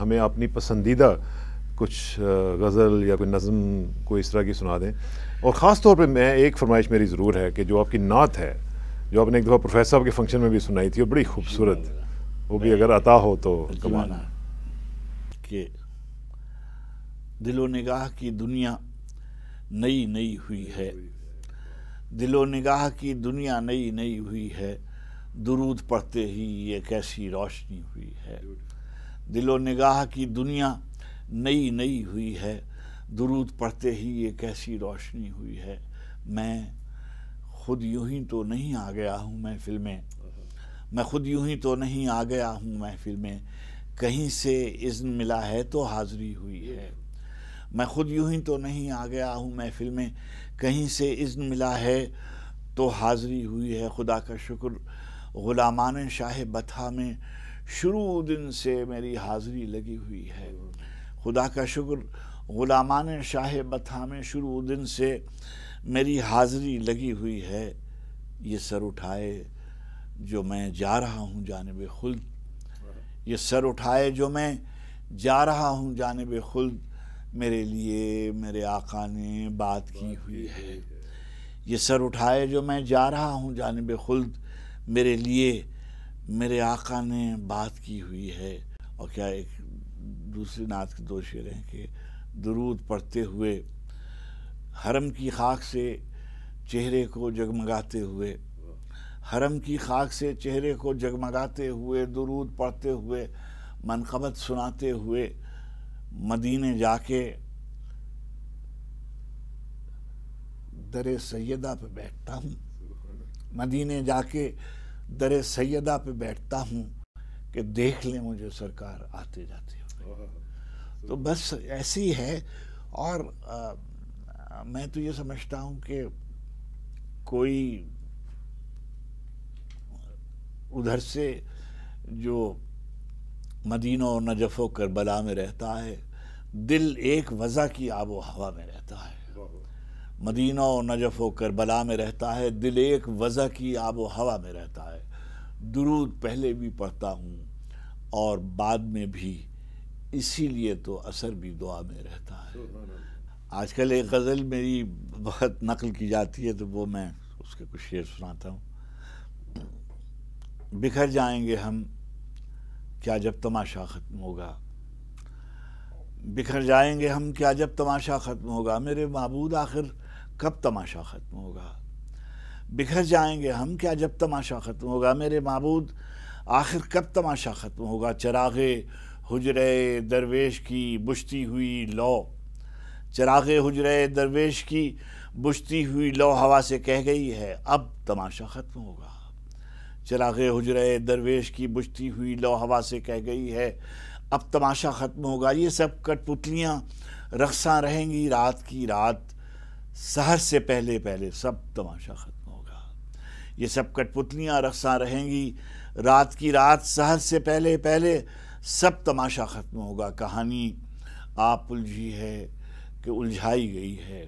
हमें अपनी पसंदीदा कुछ गज़ल या कोई नज़म कोई इस तरह की सुना दें और ख़ास तौर पे मैं एक फरमाइश मेरी ज़रूर है कि जो आपकी नात है जो आपने एक दफ़ा प्रोफेसर साहब के फंक्शन में भी सुनाई थी और बड़ी खूबसूरत वो भी अगर अता हो तो कमाना कि दिलो निगाह की दुनिया नई नई हुई है दिलो निगाह की दुनिया नई नई हुई है दुरूद पढ़ते ही ये कैसी रोशनी हुई है दिलो निगाह की दुनिया नई नई हुई है दुरूद पढ़ते ही ये कैसी रोशनी हुई है मैं खुद यूं ही तो नहीं आ गया हूँ मैं फिल्में मैं खुद यूं ही तो नहीं आ गया हूँ मैं फिल्में कहीं से इज्न मिला है तो हाज़िरी हुई है मैं खुद यूं ही तो नहीं आ गया हूँ मैं फिल्में कहीं से इज्न मिला है तो हाज़िरी हुई है खुदा का शुक्र ग़ुलामान शाह बथा में शुरू दिन से मेरी हाजिरी लगी हुई है खुदा का शुक्र गुलामान शाह बथा में शुरू दिन से मेरी हाजिरी लगी हुई है ये सर उठाए जो मैं जा रहा हूँ जानब खुल्द ये सर उठाए जो मैं जा रहा हूँ जानब खुल्द मेरे लिए मेरे आका ने बात की हुई है ये सर उठाए जो मैं जा रहा हूँ जानब खुल्द मेरे लिए मेरे आका ने बात की हुई है और क्या एक दूसरे नात के दो शेर हैं कि दरूद पढ़ते हुए हरम की खाक से चेहरे को जगमगाते हुए हरम की खाक से चेहरे को जगमगाते हुए दरूद पढ़ते हुए मनकबत सुनाते हुए मदीने जाके दर सैदा पे बैठता हूँ मदीने जाके दर सैदा पे बैठता हूँ कि देख लें मुझे सरकार आते जाते हुए तो बस ऐसी है और आ, मैं तो ये समझता हूँ कि कोई उधर से जो मदीनो और नजफ़ करबला में रहता है दिल एक वजह की आबो हवा में रहता है मदीनो और नजफ़ करबला में रहता है दिल एक वजह की आबो हवा में रहता है दुरूद पहले भी पढ़ता हूँ और बाद में भी इसीलिए तो असर भी दुआ में रहता है आजकल एक गज़ल मेरी बहुत नकल की जाती है तो वो मैं उसके कुछ शेर सुनाता हूँ बिखर जाएंगे हम क्या जब तमाशा ख़त्म होगा बिखर जाएंगे हम क्या जब तमाशा ख़त्म होगा मेरे महबूद आखिर कब तमाशा ख़त्म होगा बिखर जाएंगे हम क्या जब तमाशा ख़त्म होगा मेरे मबूद आखिर कब तमाशा ख़त्म होगा चरागे हजरे दरवेश की बुझती हुई लो चरागे हजरे दरवेश की बुझती हुई लो हवा से कह गई है अब तमाशा ख़त्म होगा चरागे हजरे दरवेश की बुझती हुई लो हवा से कह गई है अब तमाशा ख़त्म होगा ये सब कठपुतलियाँ रकसा रहेंगी रात की रात शहर से पहले पहले सब तमाशा ख़त्म ये सब कठपुतलियाँ रखसा रहेंगी रात की रात सहज से पहले पहले सब तमाशा ख़त्म होगा कहानी आप उलझी है कि उलझाई गई है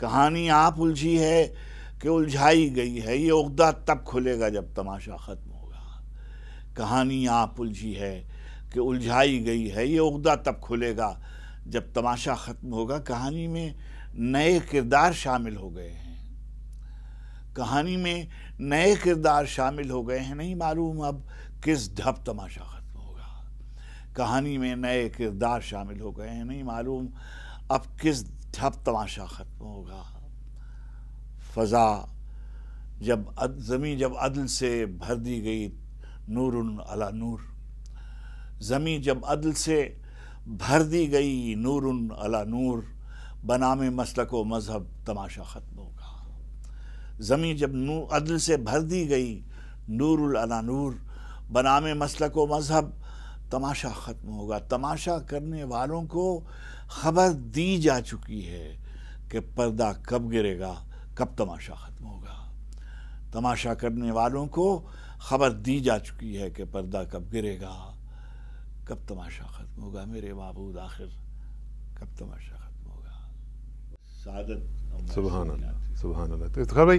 कहानी आप उलझी है कि उलझाई गई है ये उगदा तब खुलेगा जब तमाशा ख़त्म होगा कहानी आप उलझी है कि उलझाई गई है ये उगदा तब खुलेगा जब तमाशा ख़त्म होगा कहानी में नए किरदार शामिल हो गए हैं कहानी में नए किरदार शामिल हो गए हैं नहीं मालूम अब किस ढप तमाशा ख़त्म होगा कहानी में नए किरदार शामिल हो गए हैं नहीं मालूम अब किस ढप तमाशा ख़त्म होगा फ़ज़ा जब जमीन जब अदल से भर दी गई नूर अला नूर जमी जब अदल से भर दी गई नूर अला नूर बनामे मसलक व मज़हब तमाशा ख़त्म होगा ज़मीन जब नू अदल से भर दी गई नूरानूर बनाम मसलक व मज़हब तमाशा ख़त्म होगा तमाशा करने वालों को ख़बर दी जा चुकी है कि पर्दा कब गिरेगा कब तमाशा ख़त्म होगा तमाशा करने वालों को ख़बर दी जा चुकी है कि पर्दा कब गिरेगा कब तमाशा ख़त्म होगा मेरे महबूद आखिर कब तमाशा ख़त्म सादत तो भाई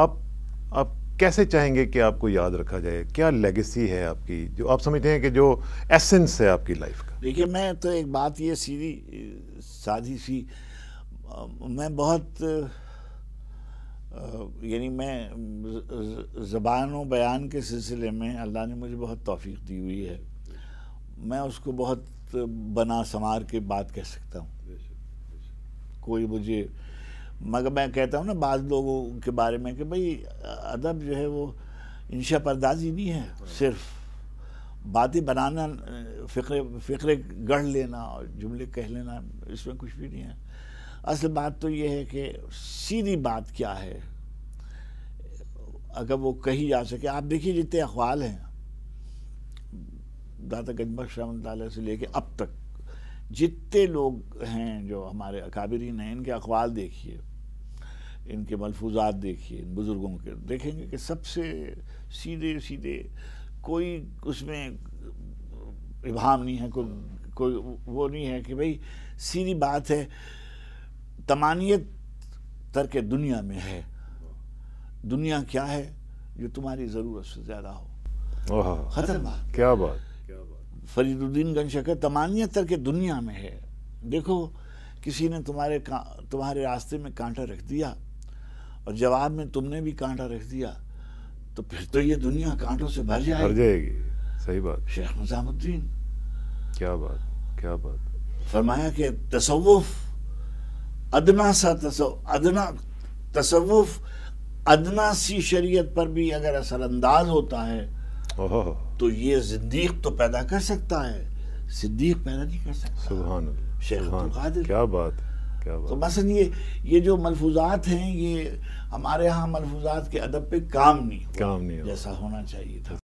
आप आप कैसे चाहेंगे कि आपको याद रखा जाए क्या लेगेसी है आपकी जो आप समझते हैं कि जो एसेंस है आपकी लाइफ का देखिए मैं तो एक बात ये सीधी सादी सी मैं बहुत यानी मैं ज़बान व बयान के सिलसिले में अल्लाह ने मुझे बहुत तोफ़ी दी हुई है मैं उसको बहुत बना संवार के बात कह सकता हूँ कोई मुझे मगर मैं कहता हूँ ना बाद लोगों के बारे में कि भाई अदब जो है वो इंशा परदाजी नहीं है सिर्फ बातें बनाना फ़िक्र फ़िक्र गढ़ लेना और जुमले कह लेना इसमें कुछ भी नहीं है असल बात तो ये है कि सीधी बात क्या है अगर वो कही जा सके आप देखिए जितने अखबाल हैं दाता गजमक शाह से लेके अब तक जितने लोग हैं जो हमारे अकाबरीन हैं इनके अखबार देखिए इनके मलफूजात देखिए इन बुज़ुर्गों के देखेंगे कि सबसे सीधे सीधे कोई उसमें इबाम नहीं है कोई कोई वो नहीं है कि भाई सीधी बात है तमानियत के दुनिया में है दुनिया क्या है जो तुम्हारी ज़रूरत से ज़्यादा हो खतरनाक क्या बात फरीदुद्दीन गंज शकर तमानियत तर के दुनिया में है देखो किसी ने तुम्हारे तुम्हारे रास्ते में कांटा रख दिया और जवाब में तुमने भी कांटा रख दिया तो फिर तो ये दुनिया कांटों से भर जाएगी भर जाएगी सही बात शेख मुजामुद्दीन क्या बात क्या बात फरमाया कि तसव्वुफ अदना सा तसव्वुफ अदना तसव्वुफ अदना सी शरीयत पर भी अगर असरअंदाज होता है तो ये सिद्दीक तो पैदा कर सकता है सिद्दीक पैदा नहीं कर सकता शेख तो क्या बात क्या बात तो बस ये ये जो मलफूजात हैं ये हमारे यहाँ मलफूजात के अदब पे काम नहीं काम नहीं जैसा होना चाहिए था